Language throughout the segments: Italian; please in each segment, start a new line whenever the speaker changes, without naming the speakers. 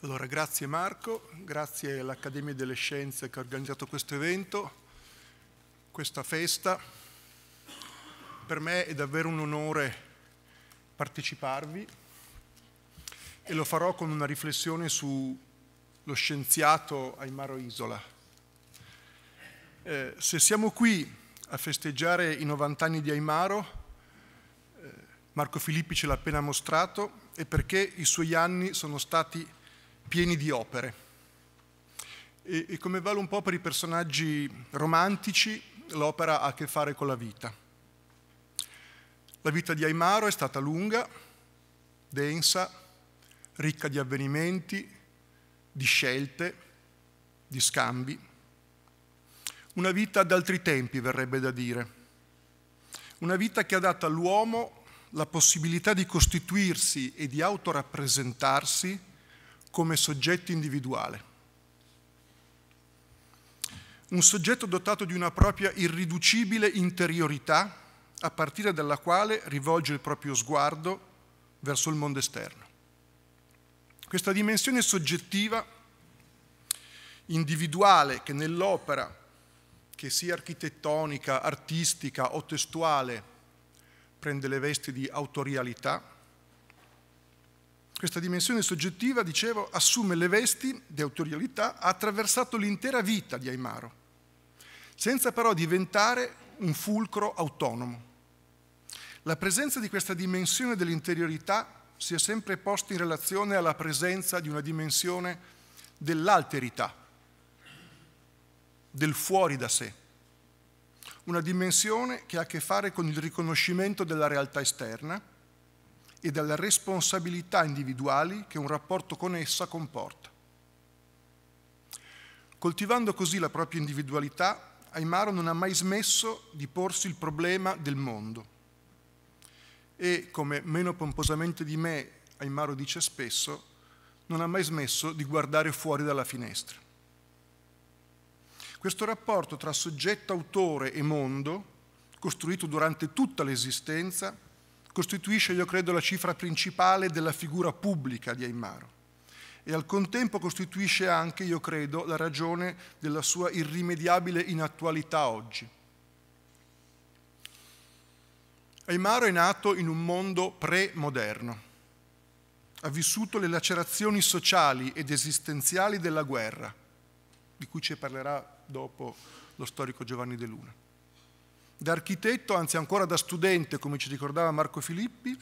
Allora, grazie Marco, grazie all'Accademia delle Scienze che ha organizzato questo evento, questa festa. Per me è davvero un onore parteciparvi e lo farò con una riflessione sullo scienziato Aimaro Isola. Eh, se siamo qui a festeggiare i 90 anni di Aimaro, eh, Marco Filippi ce l'ha appena mostrato, è perché i suoi anni sono stati pieni di opere. E, e come vale un po' per i personaggi romantici, l'opera ha a che fare con la vita. La vita di Aimaro è stata lunga, densa, ricca di avvenimenti, di scelte, di scambi. Una vita ad altri tempi, verrebbe da dire. Una vita che ha dato all'uomo la possibilità di costituirsi e di autorappresentarsi come soggetto individuale. Un soggetto dotato di una propria irriducibile interiorità a partire dalla quale rivolge il proprio sguardo verso il mondo esterno. Questa dimensione soggettiva, individuale, che nell'opera, che sia architettonica, artistica o testuale, prende le vesti di autorialità, questa dimensione soggettiva, dicevo, assume le vesti di autorialità, ha attraversato l'intera vita di Aimaro, senza però diventare un fulcro autonomo. La presenza di questa dimensione dell'interiorità si è sempre posta in relazione alla presenza di una dimensione dell'alterità, del fuori da sé, una dimensione che ha a che fare con il riconoscimento della realtà esterna, e dalle responsabilità individuali che un rapporto con essa comporta. Coltivando così la propria individualità, Aymaro non ha mai smesso di porsi il problema del mondo. E, come meno pomposamente di me Aymaro dice spesso, non ha mai smesso di guardare fuori dalla finestra. Questo rapporto tra soggetto, autore e mondo, costruito durante tutta l'esistenza, costituisce, io credo, la cifra principale della figura pubblica di Aimaro e al contempo costituisce anche, io credo, la ragione della sua irrimediabile inattualità oggi. Aimaro è nato in un mondo pre-moderno, ha vissuto le lacerazioni sociali ed esistenziali della guerra, di cui ci parlerà dopo lo storico Giovanni De Luna da architetto, anzi ancora da studente, come ci ricordava Marco Filippi,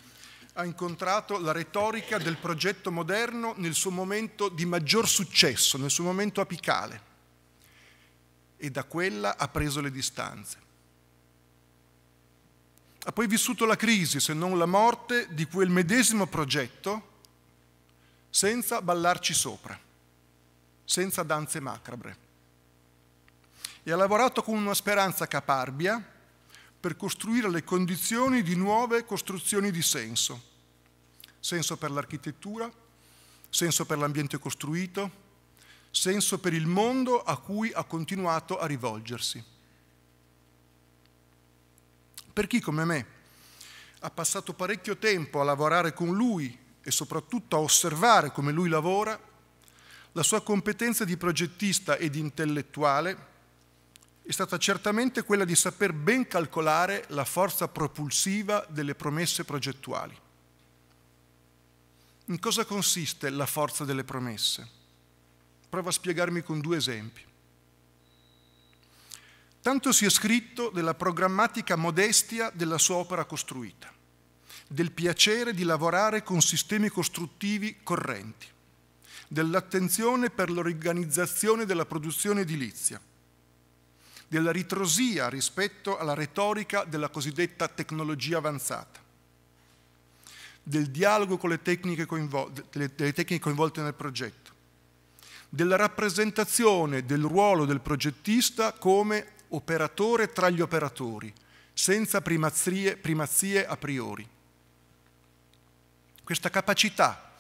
ha incontrato la retorica del progetto moderno nel suo momento di maggior successo, nel suo momento apicale, e da quella ha preso le distanze. Ha poi vissuto la crisi, se non la morte, di quel medesimo progetto senza ballarci sopra, senza danze macabre. E ha lavorato con una speranza caparbia, per costruire le condizioni di nuove costruzioni di senso. Senso per l'architettura, senso per l'ambiente costruito, senso per il mondo a cui ha continuato a rivolgersi. Per chi come me ha passato parecchio tempo a lavorare con lui e soprattutto a osservare come lui lavora, la sua competenza di progettista ed intellettuale è stata certamente quella di saper ben calcolare la forza propulsiva delle promesse progettuali. In cosa consiste la forza delle promesse? Provo a spiegarmi con due esempi. Tanto si è scritto della programmatica modestia della sua opera costruita, del piacere di lavorare con sistemi costruttivi correnti, dell'attenzione per l'organizzazione della produzione edilizia, della ritrosia rispetto alla retorica della cosiddetta tecnologia avanzata, del dialogo con le tecniche, coinvol- delle tecniche coinvolte nel progetto, della rappresentazione del ruolo del progettista come operatore tra gli operatori, senza primazie, primazie a priori. Questa capacità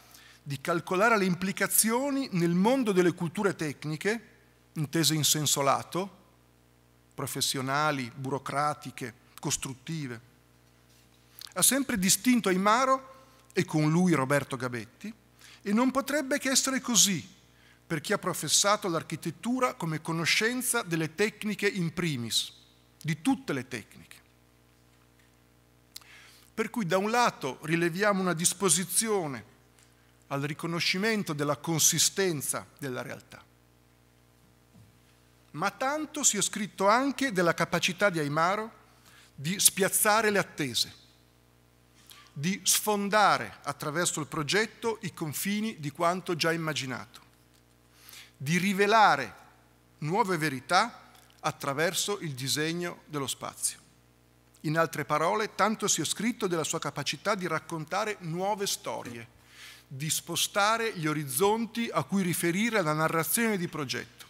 di calcolare le implicazioni nel mondo delle culture tecniche, intese in senso lato, professionali, burocratiche, costruttive. Ha sempre distinto Aimaro e con lui Roberto Gabetti e non potrebbe che essere così per chi ha professato l'architettura come conoscenza delle tecniche in primis, di tutte le tecniche. Per cui da un lato rileviamo una disposizione al riconoscimento della consistenza della realtà, ma tanto si è scritto anche della capacità di Aimaro di spiazzare le attese, di sfondare attraverso il progetto i confini di quanto già immaginato, di rivelare nuove verità attraverso il disegno dello spazio. In altre parole, tanto si è scritto della sua capacità di raccontare nuove storie, di spostare gli orizzonti a cui riferire la narrazione di progetto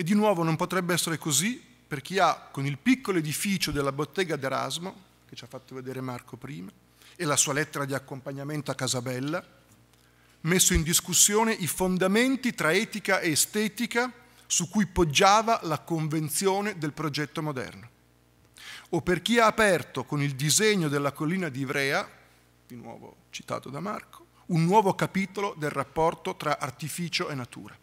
e di nuovo non potrebbe essere così per chi ha con il piccolo edificio della bottega d'Erasmo, che ci ha fatto vedere Marco prima, e la sua lettera di accompagnamento a Casabella, messo in discussione i fondamenti tra etica e estetica su cui poggiava la convenzione del progetto moderno. O per chi ha aperto con il disegno della collina di Ivrea, di nuovo citato da Marco, un nuovo capitolo del rapporto tra artificio e natura.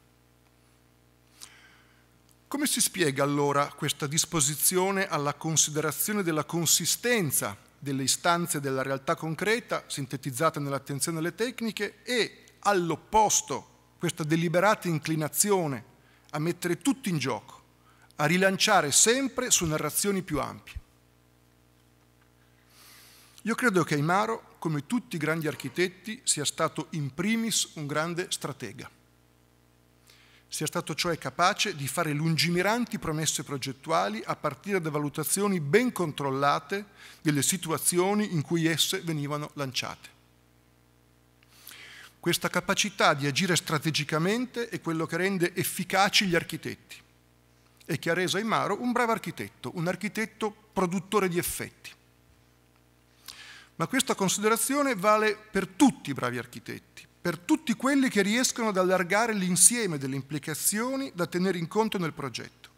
Come si spiega allora questa disposizione alla considerazione della consistenza delle istanze della realtà concreta, sintetizzata nell'attenzione alle tecniche, e all'opposto questa deliberata inclinazione a mettere tutti in gioco, a rilanciare sempre su narrazioni più ampie? Io credo che Aimaro, come tutti i grandi architetti, sia stato in primis un grande stratega sia stato cioè capace di fare lungimiranti promesse progettuali a partire da valutazioni ben controllate delle situazioni in cui esse venivano lanciate. Questa capacità di agire strategicamente è quello che rende efficaci gli architetti e che ha reso Aimaro un bravo architetto, un architetto produttore di effetti. Ma questa considerazione vale per tutti i bravi architetti, per tutti quelli che riescono ad allargare l'insieme delle implicazioni da tenere in conto nel progetto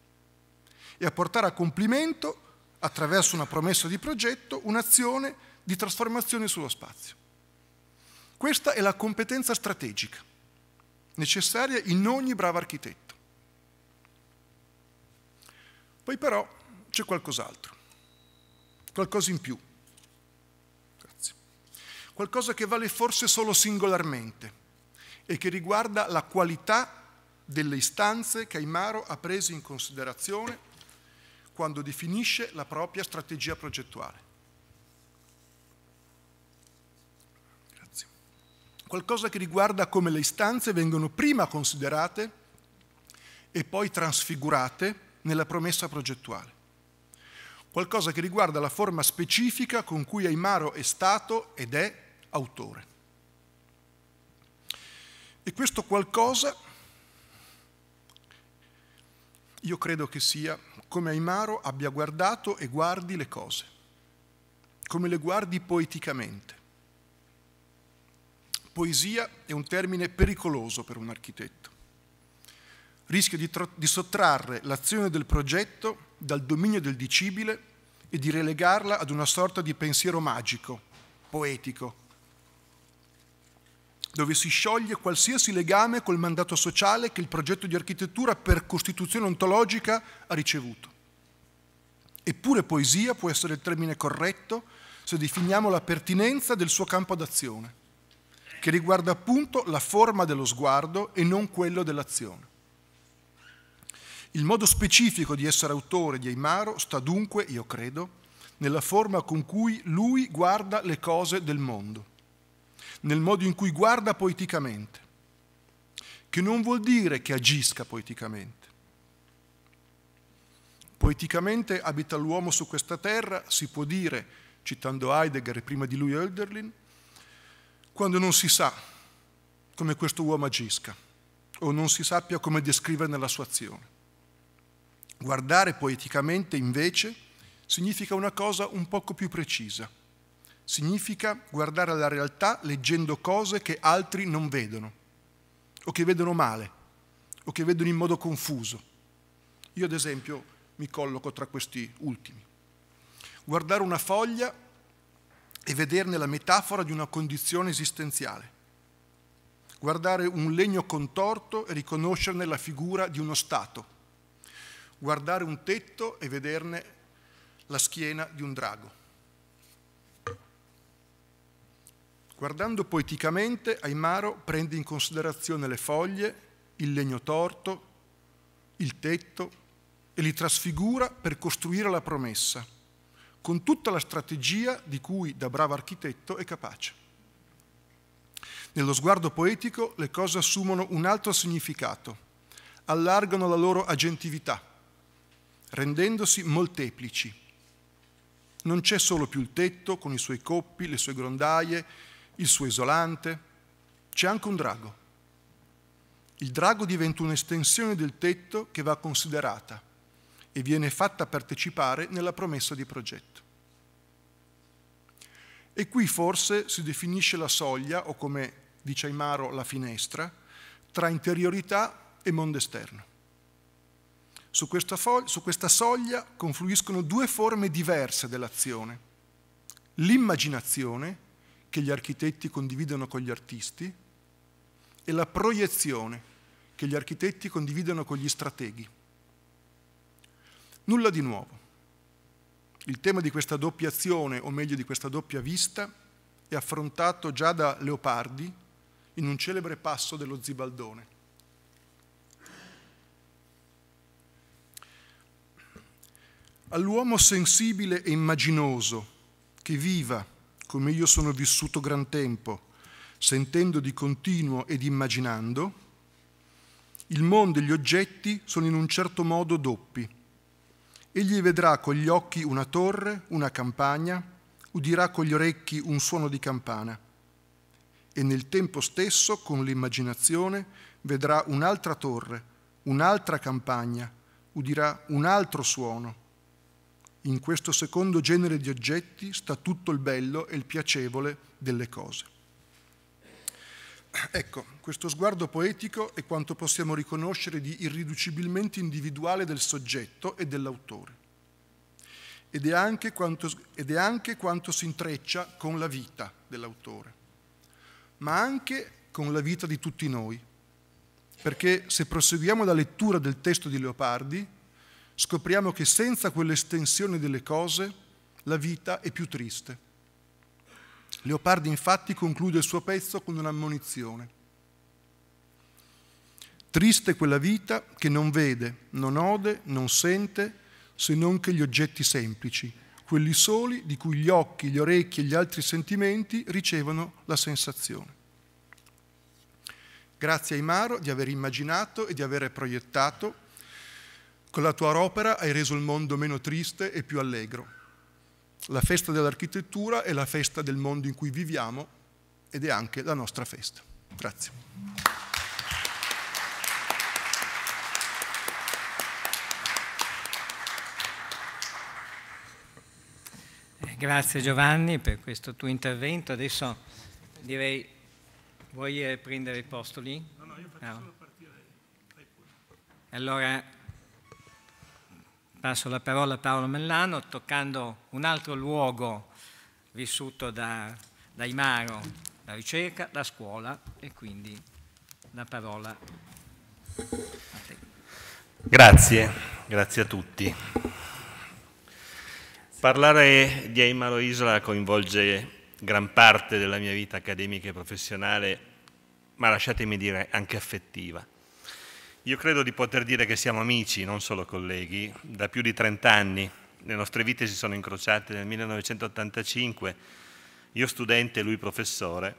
e a portare a compimento, attraverso una promessa di progetto, un'azione di trasformazione sullo spazio. Questa è la competenza strategica, necessaria in ogni bravo architetto. Poi però c'è qualcos'altro, qualcosa in più qualcosa che vale forse solo singolarmente e che riguarda la qualità delle istanze che Aimaro ha preso in considerazione quando definisce la propria strategia progettuale. Grazie. Qualcosa che riguarda come le istanze vengono prima considerate e poi trasfigurate nella promessa progettuale. Qualcosa che riguarda la forma specifica con cui Aimaro è stato ed è autore. E questo qualcosa io credo che sia come Aimaro abbia guardato e guardi le cose, come le guardi poeticamente. Poesia è un termine pericoloso per un architetto. Rischia di, di sottrarre l'azione del progetto dal dominio del dicibile e di relegarla ad una sorta di pensiero magico, poetico, dove si scioglie qualsiasi legame col mandato sociale che il progetto di architettura per costituzione ontologica ha ricevuto. Eppure poesia può essere il termine corretto se definiamo la pertinenza del suo campo d'azione, che riguarda appunto la forma dello sguardo e non quello dell'azione. Il modo specifico di essere autore di Aimaro sta dunque, io credo, nella forma con cui lui guarda le cose del mondo nel modo in cui guarda poeticamente, che non vuol dire che agisca poeticamente. Poeticamente abita l'uomo su questa terra, si può dire, citando Heidegger e prima di lui Hölderlin, quando non si sa come questo uomo agisca o non si sappia come descriverne la sua azione. Guardare poeticamente invece significa una cosa un poco più precisa Significa guardare alla realtà leggendo cose che altri non vedono, o che vedono male, o che vedono in modo confuso. Io ad esempio mi colloco tra questi ultimi. Guardare una foglia e vederne la metafora di una condizione esistenziale. Guardare un legno contorto e riconoscerne la figura di uno Stato. Guardare un tetto e vederne la schiena di un drago. Guardando poeticamente, Aimaro prende in considerazione le foglie, il legno torto, il tetto e li trasfigura per costruire la promessa, con tutta la strategia di cui da bravo architetto è capace. Nello sguardo poetico le cose assumono un altro significato, allargano la loro agentività, rendendosi molteplici. Non c'è solo più il tetto con i suoi coppi, le sue grondaie, il suo isolante, c'è anche un drago. Il drago diventa un'estensione del tetto che va considerata e viene fatta partecipare nella promessa di progetto. E qui forse si definisce la soglia, o come dice Aimaro, la finestra, tra interiorità e mondo esterno. Su questa, su questa soglia confluiscono due forme diverse dell'azione, l'immaginazione che gli architetti condividono con gli artisti e la proiezione che gli architetti condividono con gli strateghi. Nulla di nuovo. Il tema di questa doppia azione, o meglio di questa doppia vista, è affrontato già da Leopardi in un celebre passo dello Zibaldone. All'uomo sensibile e immaginoso che viva come io sono vissuto gran tempo, sentendo di continuo ed immaginando, il mondo e gli oggetti sono in un certo modo doppi. Egli vedrà con gli occhi una torre, una campagna, udirà con gli orecchi un suono di campana e nel tempo stesso, con l'immaginazione, vedrà un'altra torre, un'altra campagna, udirà un altro suono in questo secondo genere di oggetti sta tutto il bello e il piacevole delle cose. Ecco, questo sguardo poetico è quanto possiamo riconoscere di irriducibilmente individuale del soggetto e dell'autore. Ed è anche quanto, ed è anche quanto si intreccia con la vita dell'autore, ma anche con la vita di tutti noi. Perché se proseguiamo la lettura del testo di Leopardi, scopriamo che senza quell'estensione delle cose la vita è più triste. Leopardi infatti conclude il suo pezzo con un'ammonizione. Triste quella vita che non vede, non ode, non sente se non che gli oggetti semplici, quelli soli di cui gli occhi, gli orecchi e gli altri sentimenti ricevono la sensazione. Grazie a Imaro di aver immaginato e di aver proiettato con la tua opera hai reso il mondo meno triste e più allegro. La festa dell'architettura è la festa del mondo in cui viviamo ed è anche la nostra festa. Grazie.
Eh, grazie Giovanni per questo tuo intervento. Adesso direi, vuoi eh, prendere il posto lì? No, no, io faccio no. Ah. solo partire. Allora passo la parola a Paolo Mellano toccando un altro luogo vissuto da, da Imaro, la ricerca, la scuola e quindi la parola a te. Grazie, grazie a tutti. Parlare di Aimaro Isola coinvolge gran parte della mia vita accademica e professionale, ma lasciatemi dire anche affettiva. Io credo di poter dire che siamo amici, non solo colleghi, da più di 30 anni. Le nostre vite si sono incrociate nel 1985, io studente lui professore,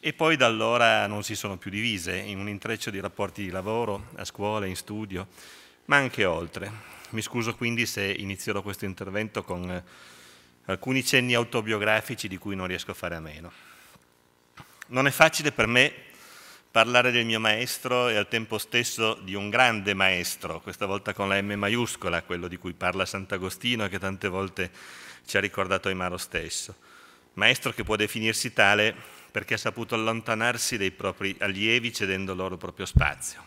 e poi da allora non si sono più divise in un intreccio di rapporti di lavoro, a scuola, in studio, ma anche oltre. Mi scuso quindi se inizierò questo intervento con eh, alcuni cenni autobiografici di cui non riesco a fare a meno. Non è facile per me parlare del mio maestro e al tempo stesso di un grande maestro, questa volta con la M maiuscola, quello di cui parla Sant'Agostino e che tante volte ci ha ricordato Aimaro stesso. Maestro che può definirsi tale perché ha saputo allontanarsi dai propri allievi cedendo loro il proprio spazio.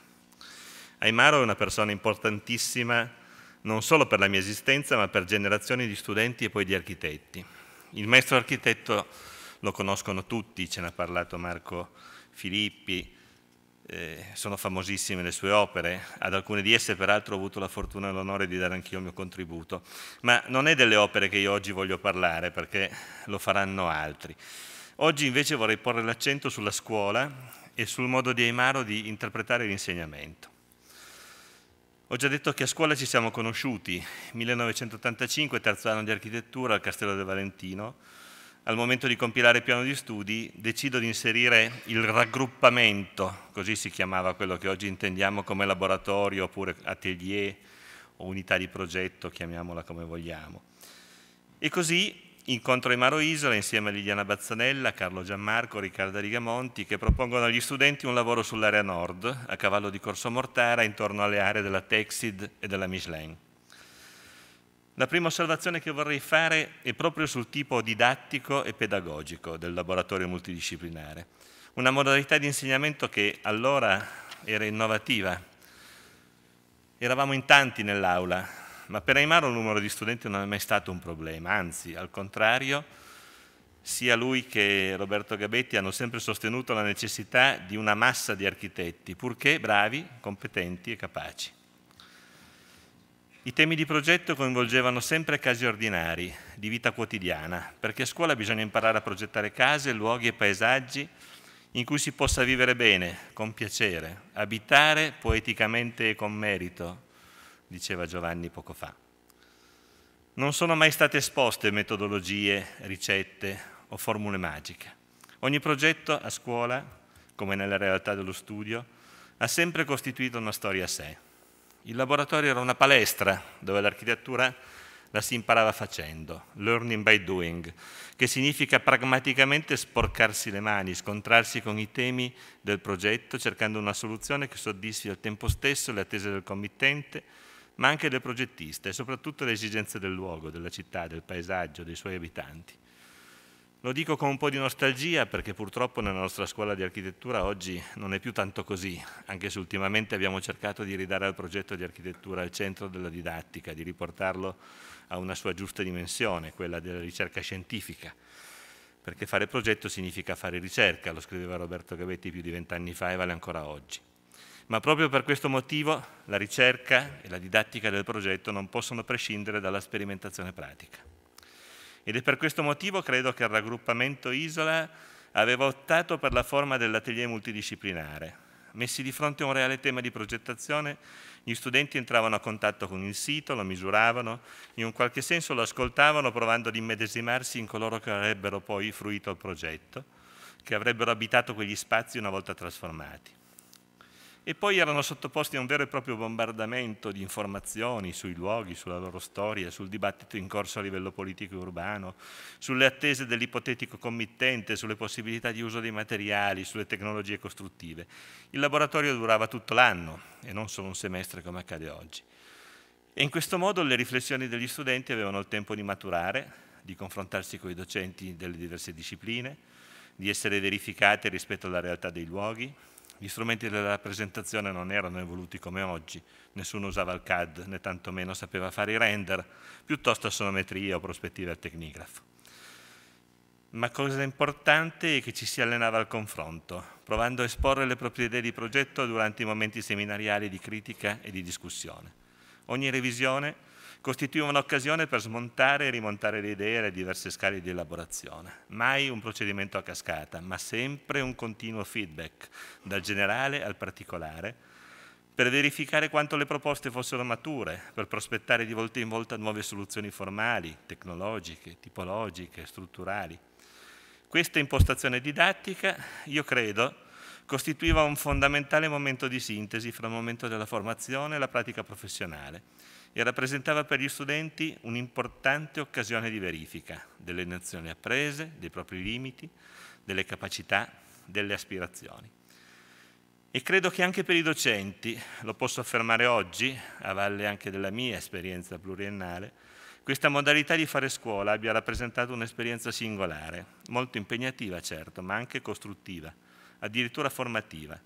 Aimaro è una persona importantissima non solo per la mia esistenza ma per generazioni di studenti e poi di architetti. Il maestro architetto lo conoscono tutti, ce ne ha parlato Marco Filippi, eh, sono famosissime le sue opere, ad alcune di esse peraltro ho avuto la fortuna e l'onore di dare anch'io il mio contributo, ma non è delle opere che io oggi voglio parlare perché lo faranno altri. Oggi invece vorrei porre l'accento sulla scuola e sul modo di Aimaro di interpretare l'insegnamento. Ho già detto che a scuola ci siamo conosciuti, 1985, terzo anno di architettura al Castello del Valentino, al momento di compilare il piano di studi, decido di inserire il raggruppamento, così si chiamava quello che oggi intendiamo come laboratorio oppure atelier o unità di progetto, chiamiamola come vogliamo. E così incontro i Maro Isola insieme a Liliana Bazzanella, Carlo Gianmarco, Riccardo Rigamonti che propongono agli studenti un lavoro sull'area nord, a cavallo di Corso Mortara, intorno alle aree della Texid e della Michelin. La prima osservazione che vorrei fare è proprio sul tipo didattico e pedagogico del laboratorio multidisciplinare, una modalità di insegnamento che allora era innovativa. Eravamo in tanti nell'aula, ma per Aymar il numero di studenti non è mai stato un problema, anzi, al contrario, sia lui che Roberto Gabetti hanno sempre sostenuto la necessità di una massa di architetti, purché bravi, competenti e capaci. I temi di progetto coinvolgevano sempre casi ordinari, di vita quotidiana, perché a scuola bisogna imparare a progettare case, luoghi e paesaggi in cui si possa vivere bene, con piacere, abitare poeticamente e con merito, diceva Giovanni poco fa. Non sono mai state esposte metodologie, ricette o formule magiche. Ogni progetto a scuola, come nella realtà dello studio, ha sempre costituito una storia a sé il laboratorio era una palestra dove l'architettura la si imparava facendo, learning by doing, che significa pragmaticamente sporcarsi le mani, scontrarsi con i temi del progetto, cercando una soluzione che soddisfi al tempo stesso le attese del committente, ma anche del progettista e soprattutto le esigenze del luogo, della città, del paesaggio, dei suoi abitanti. Lo dico con un po' di nostalgia perché purtroppo nella nostra scuola di architettura oggi non è più tanto così, anche se ultimamente abbiamo cercato di ridare al progetto di architettura il centro della didattica, di riportarlo a una sua giusta dimensione, quella della ricerca scientifica, perché fare progetto significa fare ricerca, lo scriveva Roberto Gavetti più di vent'anni fa e vale ancora oggi. Ma proprio per questo motivo la ricerca e la didattica del progetto non possono prescindere dalla sperimentazione pratica. Ed è per questo motivo credo che il raggruppamento Isola aveva optato per la forma dell'atelier multidisciplinare. Messi di fronte a un reale tema di progettazione, gli studenti entravano a contatto con il sito, lo misuravano, in un qualche senso lo ascoltavano provando ad immedesimarsi in coloro che avrebbero poi fruito il progetto, che avrebbero abitato quegli spazi una volta trasformati e poi erano sottoposti a un vero e proprio bombardamento di informazioni sui luoghi, sulla loro storia, sul dibattito in corso a livello politico e urbano, sulle attese dell'ipotetico committente, sulle possibilità di uso dei materiali, sulle tecnologie costruttive. Il laboratorio durava tutto l'anno e non solo un semestre come accade oggi. E in questo modo le riflessioni degli studenti avevano il tempo di maturare, di confrontarsi con i docenti delle diverse discipline, di essere verificate rispetto alla realtà dei luoghi, gli strumenti della rappresentazione non erano evoluti come oggi, nessuno usava il CAD né tantomeno sapeva fare i render, piuttosto sonometria o prospettiva al tecnigrafo. Ma cosa importante è che ci si allenava al confronto, provando a esporre le proprie idee di progetto durante i momenti seminariali di critica e di discussione. Ogni revisione costituiva un'occasione per smontare e rimontare le idee alle diverse scale di elaborazione. Mai un procedimento a cascata, ma sempre un continuo feedback, dal generale al particolare, per verificare quanto le proposte fossero mature, per prospettare di volta in volta nuove soluzioni formali, tecnologiche, tipologiche, strutturali. Questa impostazione didattica, io credo, costituiva un fondamentale momento di sintesi fra il momento della formazione e la pratica professionale e rappresentava per gli studenti un'importante occasione di verifica delle nozioni apprese, dei propri limiti, delle capacità, delle aspirazioni. E credo che anche per i docenti, lo posso affermare oggi, a valle anche della mia esperienza pluriennale, questa modalità di fare scuola abbia rappresentato un'esperienza singolare, molto impegnativa certo, ma anche costruttiva, addirittura formativa.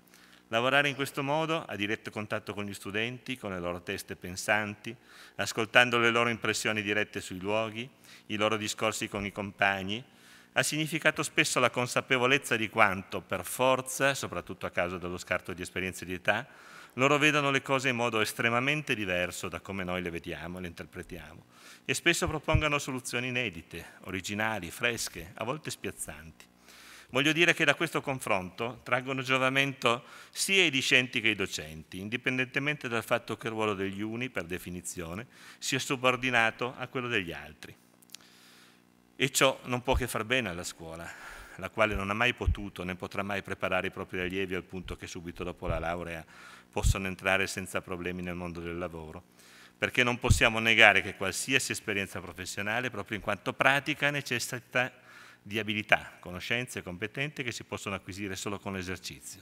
Lavorare in questo modo, a diretto contatto con gli studenti, con le loro teste pensanti, ascoltando le loro impressioni dirette sui luoghi, i loro discorsi con i compagni, ha significato spesso la consapevolezza di quanto, per forza, soprattutto a causa dello scarto di esperienze di età, loro vedono le cose in modo estremamente diverso da come noi le vediamo, le interpretiamo, e spesso propongano soluzioni inedite, originali, fresche, a volte spiazzanti. Voglio dire che da questo confronto traggono giovamento sia i discenti che i docenti, indipendentemente dal fatto che il ruolo degli uni, per definizione, sia subordinato a quello degli altri. E ciò non può che far bene alla scuola, la quale non ha mai potuto né potrà mai preparare i propri allievi al punto che subito dopo la laurea possano entrare senza problemi nel mondo del lavoro, perché non possiamo negare che qualsiasi esperienza professionale, proprio in quanto pratica, necessita di abilità, conoscenze e competenze che si possono acquisire solo con l'esercizio.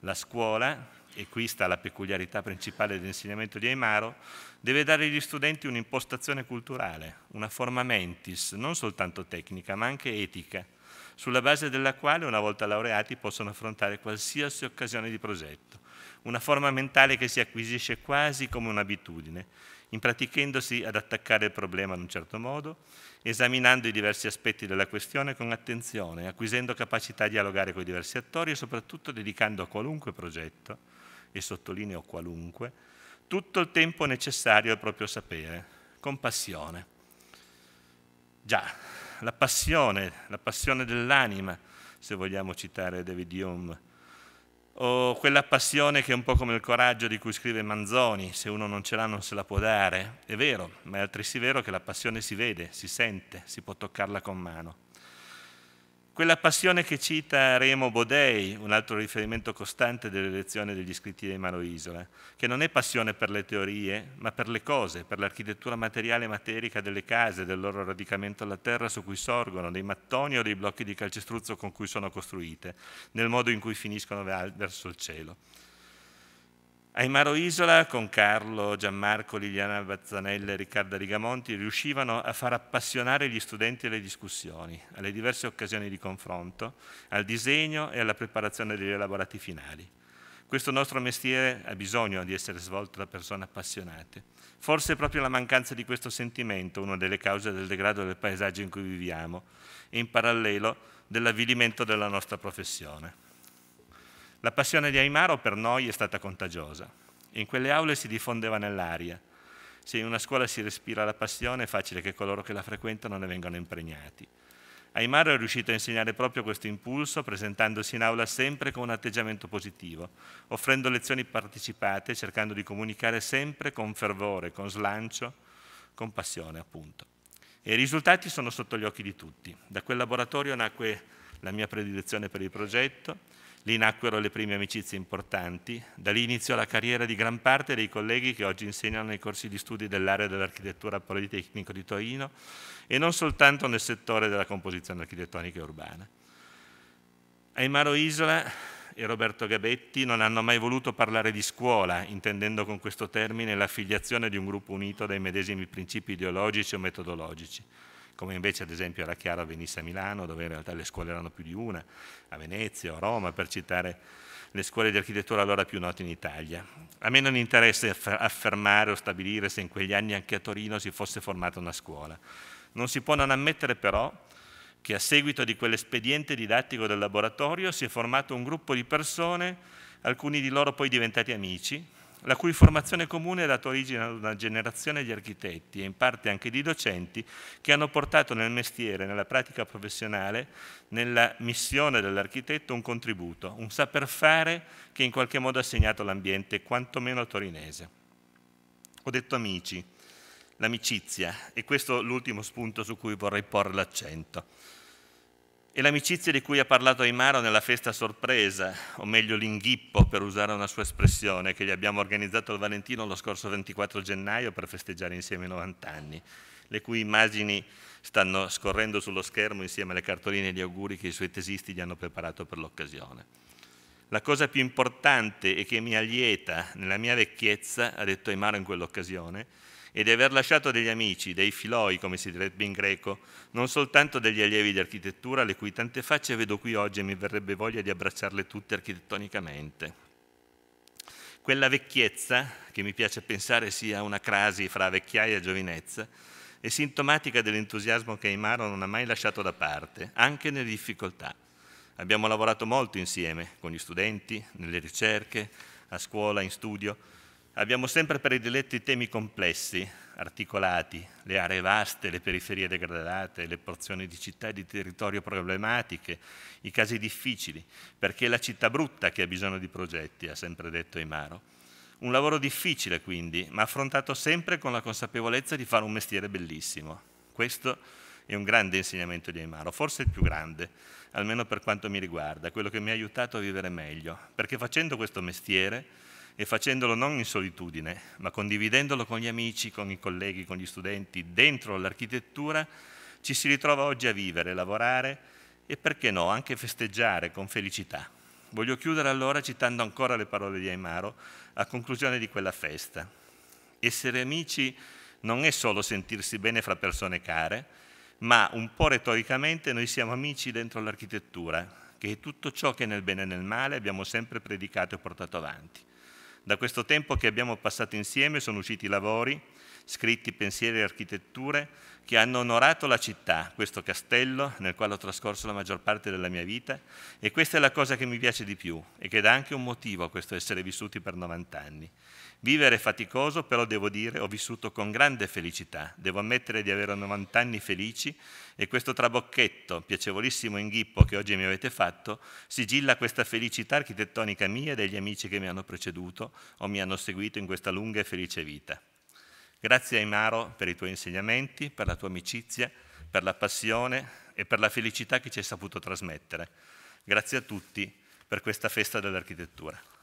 La scuola, e qui sta la peculiarità principale dell'insegnamento di Aimaro, deve dare agli studenti un'impostazione culturale, una forma mentis, non soltanto tecnica, ma anche etica, sulla base della quale, una volta laureati, possono affrontare qualsiasi occasione di progetto. Una forma mentale che si acquisisce quasi come un'abitudine impratichendosi ad attaccare il problema in un certo modo, esaminando i diversi aspetti della questione con attenzione, acquisendo capacità di dialogare con i diversi attori e soprattutto dedicando a qualunque progetto, e sottolineo qualunque, tutto il tempo necessario al proprio sapere, con passione. Già, la passione, la passione dell'anima, se vogliamo citare David Hume, o quella passione che è un po' come il coraggio di cui scrive Manzoni, se uno non ce l'ha non se la può dare, è vero, ma è altresì vero che la passione si vede, si sente, si può toccarla con mano. Quella passione che cita Remo Bodei, un altro riferimento costante delle lezioni degli scritti dei Mano Isola, che non è passione per le teorie, ma per le cose, per l'architettura materiale e materica delle case, del loro radicamento alla terra su cui sorgono, dei mattoni o dei blocchi di calcestruzzo con cui sono costruite, nel modo in cui finiscono verso il cielo. Aimaro Isola, con Carlo, Gianmarco, Liliana Bazzanella e Riccarda Rigamonti, riuscivano a far appassionare gli studenti alle discussioni, alle diverse occasioni di confronto, al disegno e alla preparazione degli elaborati finali. Questo nostro mestiere ha bisogno di essere svolto da persone appassionate. Forse è proprio la mancanza di questo sentimento una delle cause del degrado del paesaggio in cui viviamo e in parallelo dell'avvilimento della nostra professione. La passione di Aimaro per noi è stata contagiosa. In quelle aule si diffondeva nell'aria. Se in una scuola si respira la passione è facile che coloro che la frequentano ne vengano impregnati. Aimaro è riuscito a insegnare proprio questo impulso presentandosi in aula sempre con un atteggiamento positivo, offrendo lezioni partecipate, cercando di comunicare sempre con fervore, con slancio, con passione appunto. E i risultati sono sotto gli occhi di tutti. Da quel laboratorio nacque la mia predilezione per il progetto, Lì nacquero le prime amicizie importanti, da lì iniziò la carriera di gran parte dei colleghi che oggi insegnano nei corsi di studi dell'area dell'architettura Politecnico di Torino e non soltanto nel settore della composizione architettonica e urbana. Aimaro Isola e Roberto Gabetti non hanno mai voluto parlare di scuola, intendendo con questo termine l'affiliazione di un gruppo unito dai medesimi principi ideologici o metodologici come invece ad esempio era chiaro a Venice a Milano, dove in realtà le scuole erano più di una, a Venezia, o a Roma, per citare le scuole di architettura allora più note in Italia. A me non interessa affermare o stabilire se in quegli anni anche a Torino si fosse formata una scuola. Non si può non ammettere però che a seguito di quell'espediente didattico del laboratorio si è formato un gruppo di persone, alcuni di loro poi diventati amici, la cui formazione comune ha dato origine ad una generazione di architetti e in parte anche di docenti che hanno portato nel mestiere, nella pratica professionale, nella missione dell'architetto un contributo, un saper fare che in qualche modo ha segnato l'ambiente, quantomeno torinese. Ho detto amici, l'amicizia, e questo è l'ultimo spunto su cui vorrei porre l'accento. E l'amicizia di cui ha parlato Aimaro nella festa sorpresa, o meglio l'inghippo per usare una sua espressione, che gli abbiamo organizzato al Valentino lo scorso 24 gennaio per festeggiare insieme i 90 anni, le cui immagini stanno scorrendo sullo schermo insieme alle cartoline di auguri che i suoi tesisti gli hanno preparato per l'occasione. La cosa più importante e che mi allieta nella mia vecchiezza, ha detto Aimaro in quell'occasione, e di aver lasciato degli amici, dei filoi come si direbbe in greco, non soltanto degli allievi di architettura, le cui tante facce vedo qui oggi e mi verrebbe voglia di abbracciarle tutte architettonicamente. Quella vecchiezza, che mi piace pensare sia una crasi fra vecchiaia e giovinezza, è sintomatica dell'entusiasmo che Aimaro non ha mai lasciato da parte, anche nelle difficoltà. Abbiamo lavorato molto insieme, con gli studenti, nelle ricerche, a scuola, in studio, Abbiamo sempre prediletto i temi complessi, articolati, le aree vaste, le periferie degradate, le porzioni di città e di territorio problematiche, i casi difficili, perché è la città brutta che ha bisogno di progetti, ha sempre detto Imaro. Un lavoro difficile quindi, ma affrontato sempre con la consapevolezza di fare un mestiere bellissimo. Questo è un grande insegnamento di Aimaro, forse il più grande, almeno per quanto mi riguarda, quello che mi ha aiutato a vivere meglio, perché facendo questo mestiere e facendolo non in solitudine, ma condividendolo con gli amici, con i colleghi, con gli studenti, dentro l'architettura, ci si ritrova oggi a vivere, lavorare e perché no, anche festeggiare con felicità. Voglio chiudere allora citando ancora le parole di Aimaro a conclusione di quella festa. Essere amici non è solo sentirsi bene fra persone care, ma un po' retoricamente noi siamo amici dentro l'architettura, che è tutto ciò che nel bene e nel male abbiamo sempre predicato e portato avanti. Da questo tempo che abbiamo passato insieme sono usciti lavori, scritti, pensieri e architetture che hanno onorato la città, questo castello nel quale ho trascorso la maggior parte della mia vita e questa è la cosa che mi piace di più e che dà anche un motivo a questo essere vissuti per 90 anni. Vivere è faticoso, però devo dire ho vissuto con grande felicità, devo ammettere di avere 90 anni felici e questo trabocchetto, piacevolissimo inghippo che oggi mi avete fatto, sigilla questa felicità architettonica mia e degli amici che mi hanno preceduto o mi hanno seguito in questa lunga e felice vita. Grazie Aimaro per i tuoi insegnamenti, per la tua amicizia, per la passione e per la felicità che ci hai saputo trasmettere. Grazie a tutti per questa festa dell'architettura.